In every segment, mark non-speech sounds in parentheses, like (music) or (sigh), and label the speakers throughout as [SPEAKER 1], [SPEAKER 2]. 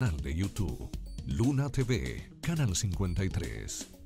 [SPEAKER 1] Canal de YouTube, Luna TV, Canal 53.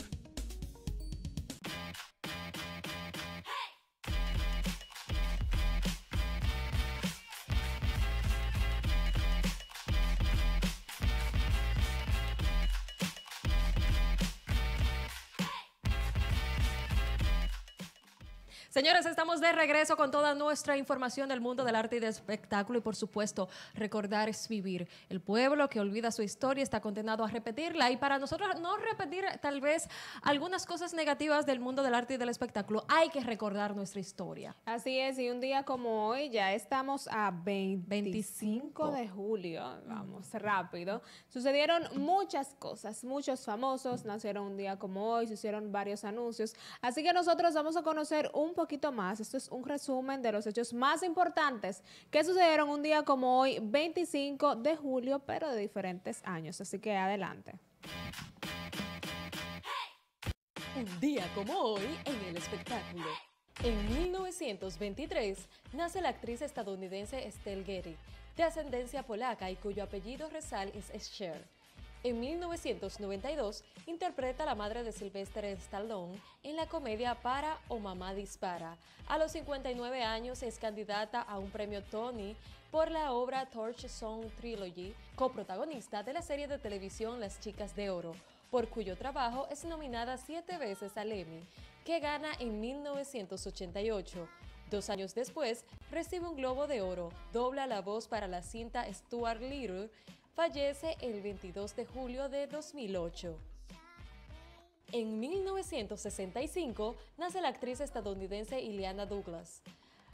[SPEAKER 1] regreso con toda nuestra información del mundo del arte y del espectáculo y por supuesto recordar es vivir. El pueblo que olvida su historia está condenado a repetirla y para nosotros no repetir tal vez algunas cosas
[SPEAKER 2] negativas del mundo del arte y del espectáculo, hay que recordar nuestra historia. Así es, y un día como hoy ya estamos a 25 de julio, vamos rápido, sucedieron muchas cosas, muchos famosos nacieron un día como hoy, se hicieron varios anuncios, así que nosotros vamos a conocer un poquito más. Esto un resumen de los hechos más importantes que sucedieron un día como hoy, 25 de julio, pero de diferentes años. Así que adelante.
[SPEAKER 1] Un día como hoy en el espectáculo. En 1923 nace la actriz estadounidense Estelle Getty, de ascendencia polaca y cuyo apellido Resal es Scher. En 1992 interpreta a la madre de Sylvester Stallone en la comedia Para o Mamá Dispara. A los 59 años es candidata a un premio Tony por la obra Torch Song Trilogy, coprotagonista de la serie de televisión Las Chicas de Oro, por cuyo trabajo es nominada siete veces al Emmy, que gana en 1988. Dos años después, recibe un Globo de Oro, dobla la voz para la cinta Stuart Little fallece el 22 de julio de 2008. En 1965 nace la actriz estadounidense Ileana Douglas.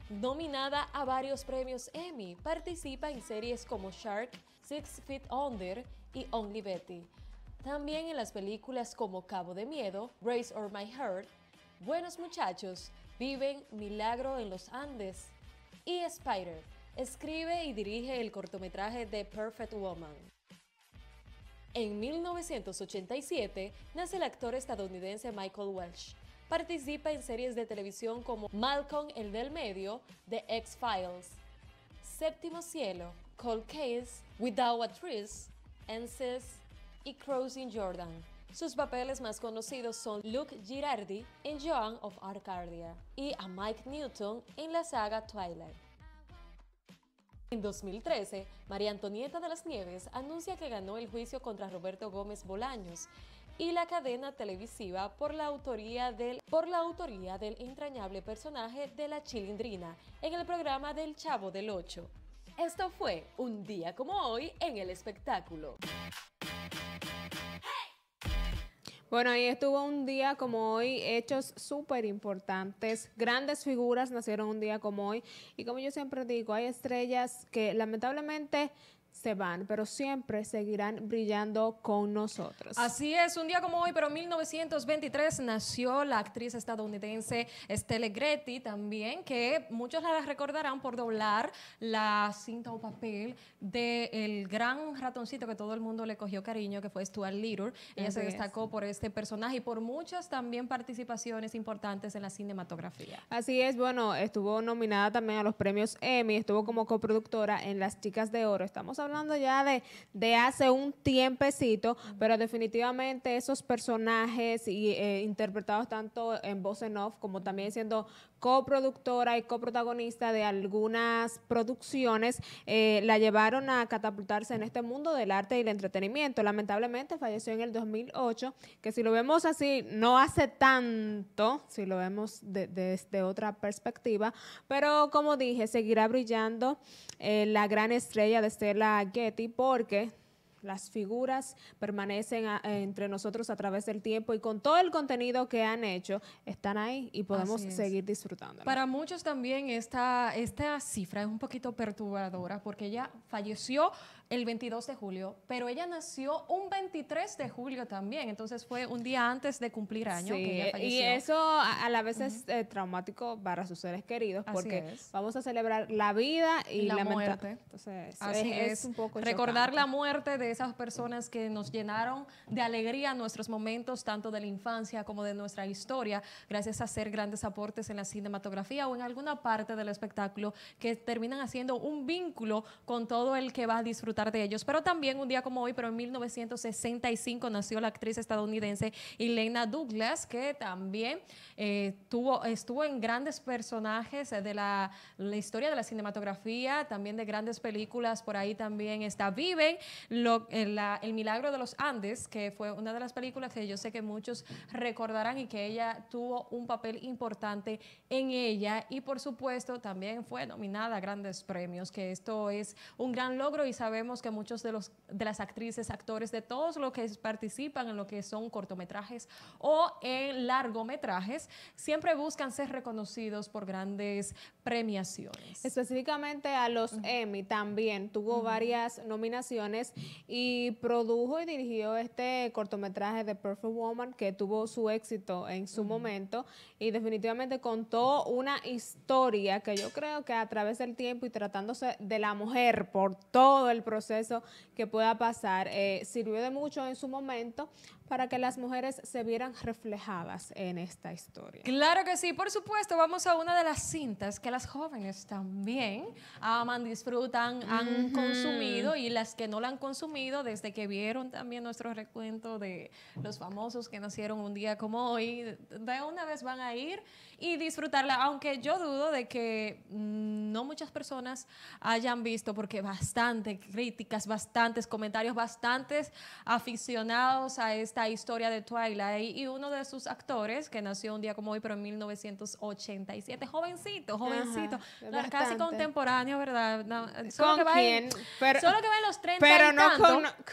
[SPEAKER 1] Nominada a varios premios Emmy, participa en series como Shark, Six Feet Under y Only Betty. También en las películas como Cabo de Miedo, Race or My Heart, Buenos Muchachos, Viven Milagro en los Andes y Spider escribe y dirige el cortometraje The Perfect Woman. En 1987 nace el actor estadounidense Michael Welsh. Participa en series de televisión como Malcolm el del medio, The X-Files, Séptimo Cielo, Cold Case, Without a Trace, Ences y Crossing Jordan. Sus papeles más conocidos son Luke Girardi en Joan of Arcadia y a Mike Newton en la saga Twilight. En 2013, María Antonieta de las Nieves anuncia que ganó el juicio contra Roberto Gómez Bolaños y la cadena televisiva por la autoría del, por la autoría del entrañable personaje de la chilindrina en el programa del Chavo del Ocho. Esto fue Un día como hoy en el espectáculo.
[SPEAKER 2] Bueno, ahí estuvo un día como hoy, hechos súper importantes, grandes figuras nacieron un día como hoy y como yo siempre digo, hay estrellas que lamentablemente se van, pero siempre seguirán brillando con nosotros.
[SPEAKER 1] Así es, un día como hoy, pero 1923 nació la actriz estadounidense Estelle Gretti también, que muchos la recordarán por doblar la cinta o papel del gran ratoncito que todo el mundo le cogió cariño, que fue Stuart Little. Ella se destacó por este personaje y por muchas también participaciones importantes en la cinematografía.
[SPEAKER 2] Así es, bueno, estuvo nominada también a los premios Emmy, estuvo como coproductora en Las Chicas de Oro, estamos hablando ya de, de hace un tiempecito, pero definitivamente esos personajes y, eh, interpretados tanto en voz en off como también siendo coproductora y coprotagonista de algunas producciones, eh, la llevaron a catapultarse en este mundo del arte y el entretenimiento. Lamentablemente falleció en el 2008, que si lo vemos así, no hace tanto, si lo vemos desde otra perspectiva, pero como dije, seguirá brillando eh, la gran estrella de Estela Getty porque las figuras permanecen entre nosotros a través del tiempo y con todo el contenido que han hecho están ahí y podemos seguir disfrutando. Para
[SPEAKER 1] muchos también esta, esta cifra es un poquito perturbadora porque ella falleció el 22 de julio, pero ella nació un 23 de julio también, entonces fue un día antes de cumplir año que ella falleció. Y eso
[SPEAKER 2] a, la vez es eh, traumático para sus seres queridos, porque vamos a celebrar la vida y la muerte. Así es, recordar la
[SPEAKER 1] muerte de esas personas que nos llenaron de alegría nuestros momentos, tanto de la infancia como de nuestra historia, gracias a hacer grandes aportes en la cinematografía o en alguna parte del espectáculo que terminan haciendo un vínculo con todo el que va a disfrutar de ellos. Pero también un día como hoy, pero en 1965 nació la actriz estadounidense Elena Douglas, que también eh, tuvo, estuvo en grandes personajes de la, historia de la cinematografía, también de grandes películas. Por ahí también está Viven, lo, eh, el Milagro de los Andes, que fue una de las películas que yo sé que muchos recordarán y que ella tuvo un papel importante en ella. Y por supuesto, también fue nominada a grandes premios, que esto es un gran logro y sabemos que muchos de los de las actrices, actores, de todos los que participan en lo que son cortometrajes o en
[SPEAKER 2] largometrajes, siempre buscan ser reconocidos por grandes premiaciones. Específicamente a los Emmy también tuvo varias nominaciones y produjo y dirigió este cortometraje de Perfect Woman que tuvo su éxito en su momento y definitivamente contó una historia que yo creo que a través del tiempo y tratándose de la mujer por todo el proceso proceso que pueda pasar. Eh, sirvió de mucho en su momento, para que las mujeres se vieran reflejadas en esta historia.
[SPEAKER 1] Claro que sí, por supuesto, vamos a una de las cintas que las jóvenes también aman, disfrutan, han consumido y las que no la han consumido desde que vieron también nuestro recuento de los famosos que nacieron un día como hoy, de una vez van a ir y disfrutarla, aunque yo dudo de que mm, no muchas personas hayan visto, porque bastante críticas, bastantes comentarios, bastantes aficionados a esta historia de Twilight y uno de sus actores que nació un día como hoy, pero en 1987, jovencito, jovencito, casi contemporáneo, ¿verdad? solo, ¿Con que va quién? En, solo que va en los 30 pero y no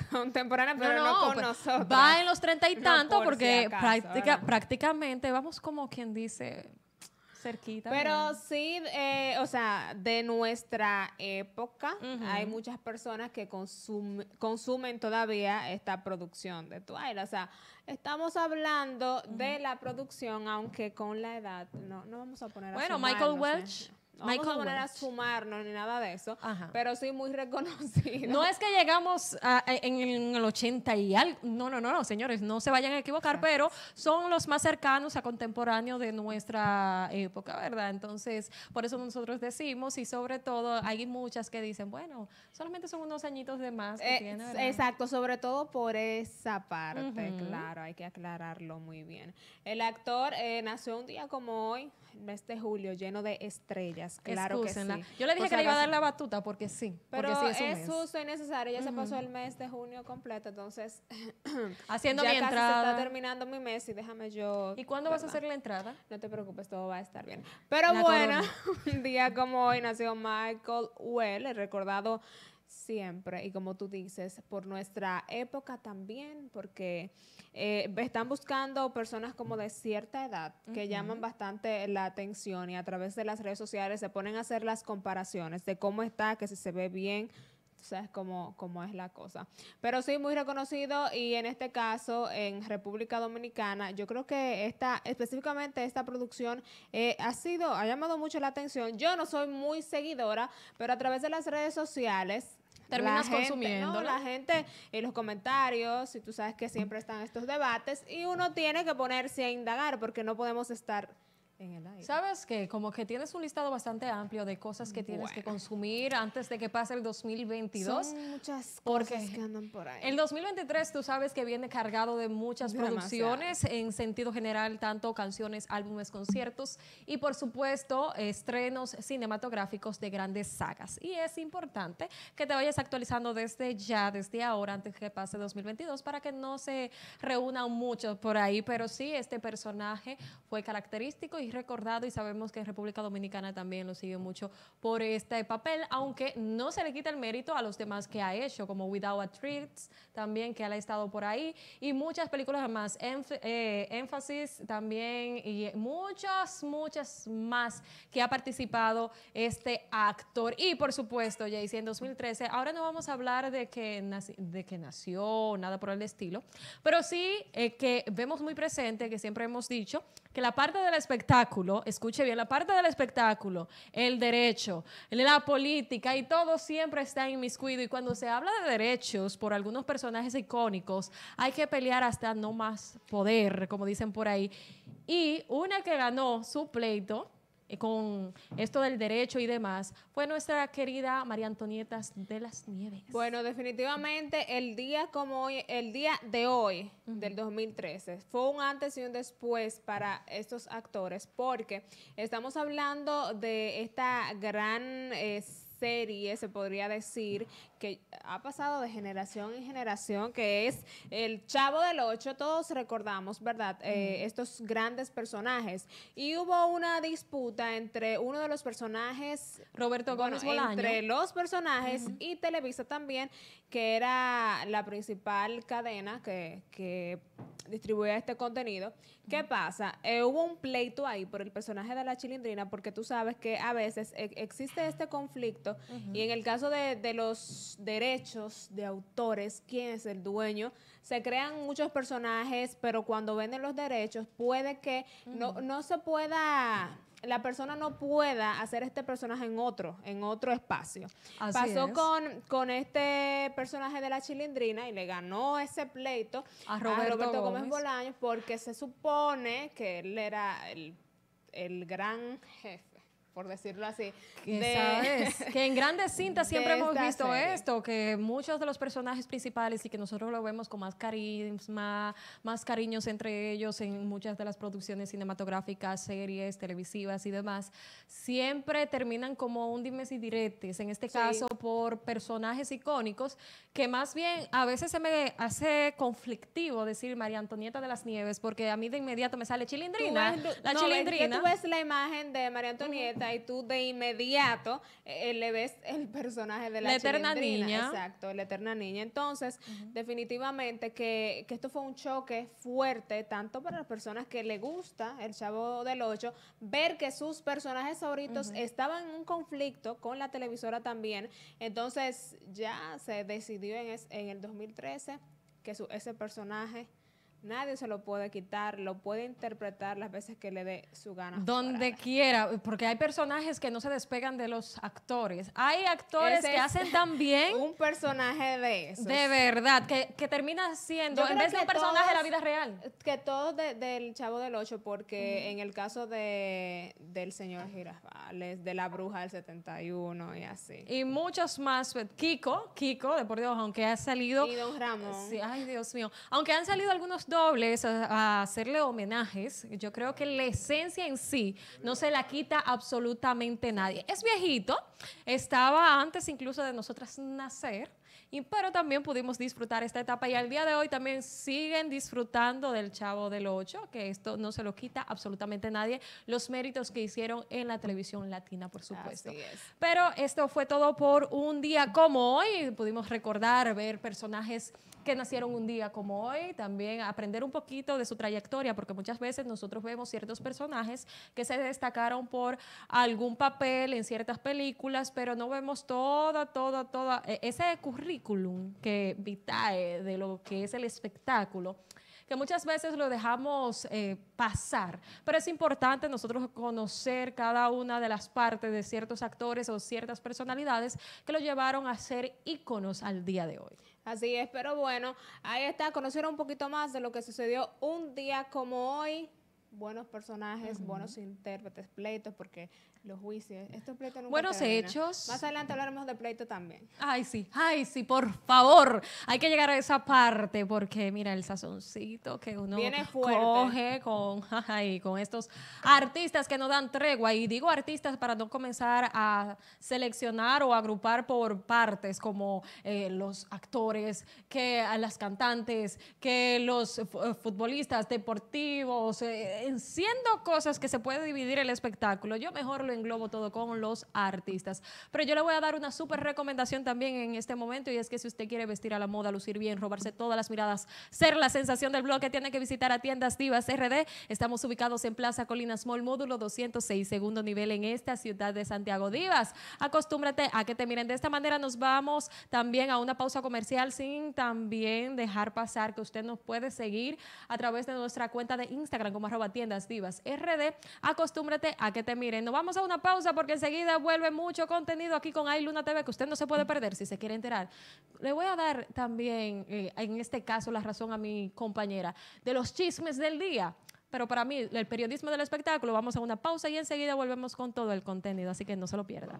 [SPEAKER 1] contemporáneo, pero no, con pues, nosotros. Va en los 30 y tanto porque práctica, prácticamente
[SPEAKER 2] vamos como quien dice pero sí, eh, o sea, de nuestra época hay muchas personas que consumen todavía esta producción de Twilight. O sea, estamos hablando de la producción, aunque con la edad no, no vamos a poner Bueno, Michael Welch no Michael vamos a poner a sumarnos ni nada de eso, pero soy muy reconocido. No es que llegamos en,
[SPEAKER 1] el 80 y algo, no, no, no, señores, no se vayan a equivocar, pero son los más cercanos a contemporáneos de nuestra época, ¿verdad? Entonces, por eso nosotros decimos y sobre todo hay muchas que dicen, bueno, solamente son unos añitos de más. Que eh, Exacto, sobre
[SPEAKER 2] todo por esa parte, claro, hay que aclararlo muy bien. El actor eh, nació un día como hoy, mes de julio, lleno de estrellas. Claro que sí. Yo le dije que le iba a dar la
[SPEAKER 1] batuta porque sí. Pero es, justo
[SPEAKER 2] y necesario. Ya se pasó el mes de junio completo, entonces. (clears throat) Haciendo ya entrada. Se está terminando mi mes y déjame yo. ¿Y cuándo vas a hacer la entrada? No te preocupes, todo va a estar bien. Pero bueno, (laughs) un día como hoy nació Michael Well, el recordado siempre y como tú dices, por nuestra época también, porque eh, están buscando personas como de cierta edad que llaman bastante la atención y a través de las redes sociales se ponen a hacer las comparaciones de cómo está, que si se ve bien, sabes cómo, cómo, es la cosa. Pero sí, muy reconocido y en este caso en República Dominicana, yo creo que esta, específicamente esta producción eh, ha sido, ha llamado mucho la atención. Yo no soy muy seguidora, pero a través de las redes sociales terminas consumiendo. La gente en eh, los comentarios, y tú sabes que siempre están estos debates, y uno tiene que ponerse a indagar porque no podemos estar Sabes que como que tienes un listado bastante amplio de cosas que tienes que
[SPEAKER 1] consumir antes de que pase el 2022. Son
[SPEAKER 2] muchas porque cosas que andan por ahí.
[SPEAKER 1] El 2023 tú sabes que viene cargado de muchas producciones en sentido general, tanto canciones, álbumes, conciertos y por supuesto estrenos cinematográficos de grandes sagas. Y es importante que te vayas actualizando desde ya, desde ahora, antes que pase 2022 para que no se reúnan muchos por ahí. Pero sí, este personaje fue característico y recordado y sabemos que República Dominicana también lo sigue mucho por este papel, aunque no se le quita el mérito a los demás que ha hecho, como Without a Treats, también que ha estado por ahí, y muchas películas más, eh, Énfasis también, y muchas, muchas más que ha participado este actor. Y por supuesto, Jaycee, en 2013, ahora no vamos a hablar de que, de que nació, nada por el estilo, pero sí eh, que vemos muy presente, que siempre hemos dicho, que la parte del espectáculo escuche bien, la parte del espectáculo, el derecho, la política y todo siempre está inmiscuido. Y cuando se habla de derechos por algunos personajes icónicos, hay que pelear hasta no más poder, como dicen por ahí. Y una que ganó su pleito con esto del derecho y demás, fue
[SPEAKER 2] nuestra querida María Antonieta de las Nieves. Bueno, definitivamente el día como hoy, el día de hoy, del 2013, fue un antes y un después para estos actores, porque estamos hablando de esta gran... Eh, serie, se podría decir, que ha pasado de generación en generación, que es el Chavo del Ocho, todos recordamos, ¿verdad? Eh, estos grandes personajes. Y hubo una disputa entre uno de los personajes, Roberto Gómez entre los personajes y Televisa también, que era la principal cadena que, que distribuía este contenido. ¿Qué pasa? Eh, hubo un pleito ahí por el personaje de la chilindrina, porque tú sabes que a veces e-, existe este conflicto y en el caso de los derechos de autores, quién es el dueño. Se crean muchos personajes, pero cuando venden los derechos puede que no, no se pueda la persona no pueda hacer este personaje en otro, en otro espacio. Pasó con, con, este personaje de la chilindrina y le ganó ese pleito a Roberto, Gómez. Gómez. Bolaños porque se supone que él era el gran jefe por decirlo así. sabes? (laughs) que en grandes cintas siempre hemos visto esto,
[SPEAKER 1] que muchos de los personajes principales y que nosotros lo vemos con más carisma, más cariños entre ellos en muchas de las producciones cinematográficas, series, televisivas y demás, siempre terminan como un dimes y diretes, en este caso por personajes icónicos, que más bien a veces se me hace conflictivo decir María Antonieta de las Nieves, porque a mí de inmediato me sale chilindrina. la chilindrina. tú ves
[SPEAKER 2] la imagen de María Antonieta y tú de inmediato eh, le ves el personaje de la, eterna niña. Exacto, la eterna niña. Entonces, definitivamente que, que, esto fue un choque fuerte, tanto para las personas que le gusta el Chavo del 8 ver que sus personajes favoritos estaban en un conflicto con la televisora también. Entonces, ya se decidió en, en el 2013 que su, ese personaje Nadie se lo puede quitar, lo puede interpretar las veces que le dé su gana.
[SPEAKER 1] Donde quiera, porque hay personajes que no se despegan de los actores. Hay actores que hacen (laughs) también... Un personaje de eso. De verdad, que, que termina siendo, en vez de un personaje de la vida
[SPEAKER 2] real. Que todos del Chavo del Ocho, porque en el caso de, del señor Girafales, de la bruja del 71 y así.
[SPEAKER 1] Y muchos más. Pues, Kiko, Kiko, de por Dios, aunque ha salido... Y Don Ramos. ay, Dios mío. Aunque han salido algunos a, a hacerle homenajes. Yo creo que la esencia en sí no se la quita absolutamente nadie. Es viejito, estaba antes incluso de nosotras nacer. Y, pero también pudimos disfrutar esta etapa y al día de hoy también siguen disfrutando del Chavo del Ocho, que esto no se lo quita absolutamente nadie, los méritos que hicieron en la televisión latina, por supuesto. Así es. Pero esto fue todo por un día como hoy. Pudimos recordar, ver personajes que nacieron un día como hoy, también aprender un poquito de su trayectoria, porque muchas veces nosotros vemos ciertos personajes que se destacaron por algún papel en ciertas películas, pero no vemos toda, toda, toda e-, ese currículum que vitae de lo que es el espectáculo que muchas veces lo dejamos eh, pasar, pero es importante nosotros conocer cada una de las partes de ciertos actores o ciertas
[SPEAKER 2] personalidades que lo llevaron a ser íconos al día de hoy. Así es, pero bueno, ahí está, conocieron un poquito más de lo que sucedió un día como hoy buenos personajes, buenos intérpretes, pleitos, porque los juicios. Estos Buenos hechos. Más adelante hablaremos de pleito también.
[SPEAKER 1] Ay, sí, ay, sí, por favor. Hay que llegar a esa parte porque, mira, el sazoncito que uno coge con, (laughs) y con estos artistas que no dan tregua. Y digo artistas para no comenzar a seleccionar o agrupar por partes como eh, los actores, que a las cantantes, que los eh, futbolistas deportivos, siendo eh, cosas que se puede dividir el espectáculo. Yo mejor lo Globo todo con los artistas. Pero yo le voy a dar una súper recomendación también en este momento y es que si usted quiere vestir a la moda, lucir bien, robarse todas las miradas, ser la sensación del bloque, tiene que visitar a Tiendas Divas RD. Estamos ubicados en Plaza Colinas Mall, módulo 206, segundo nivel en esta ciudad de Santiago Divas. Acostúmbrate a que te miren. De esta manera nos vamos también a una pausa comercial sin también dejar pasar que usted nos puede seguir a través de nuestra cuenta de Instagram como arroba tiendas divas rd. Acostúmbrate a que te miren. Nos vamos a una pausa porque enseguida vuelve mucho contenido aquí con Ay Luna TV que usted no se puede perder si se quiere enterar. Le voy a dar también, eh, en este caso, la razón a mi compañera de los chismes del día. Pero para mí, el periodismo del espectáculo, vamos a una pausa y enseguida volvemos con todo el contenido, así que no se lo pierda.